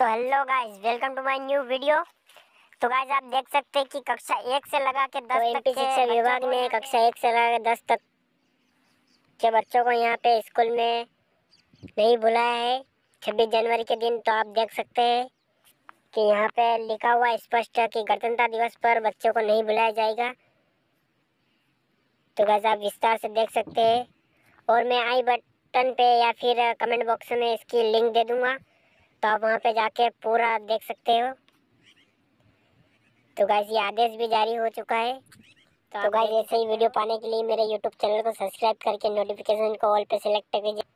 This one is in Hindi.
तो hello guys welcome to my new video तो गाइस आप देख सकते हैं कि कक्षा एक से लगा के दस तो तक शिक्षा विभाग ने कक्षा एक से लगा के दस तक के बच्चों को यहाँ पे स्कूल में नहीं बुलाया है छब्बीस जनवरी के दिन तो आप देख सकते हैं कि यहाँ पे लिखा हुआ स्पष्ट है कि गणतंत्र दिवस पर बच्चों को नहीं बुलाया जाएगा तो गाइस आप विस्तार से देख सकते हैं और मैं आई बटन पे या फिर कमेंट बॉक्स में इसकी लिंक दे दूंगा तो आप वहाँ पे जाके पूरा देख सकते हो तो गाइज ये आदेश भी जारी हो चुका है तो गाइज तो ऐसे ही वीडियो पाने के लिए मेरे यूट्यूब चैनल को सब्सक्राइब करके नोटिफिकेशन को ऑल पे सेलेक्ट कीजिए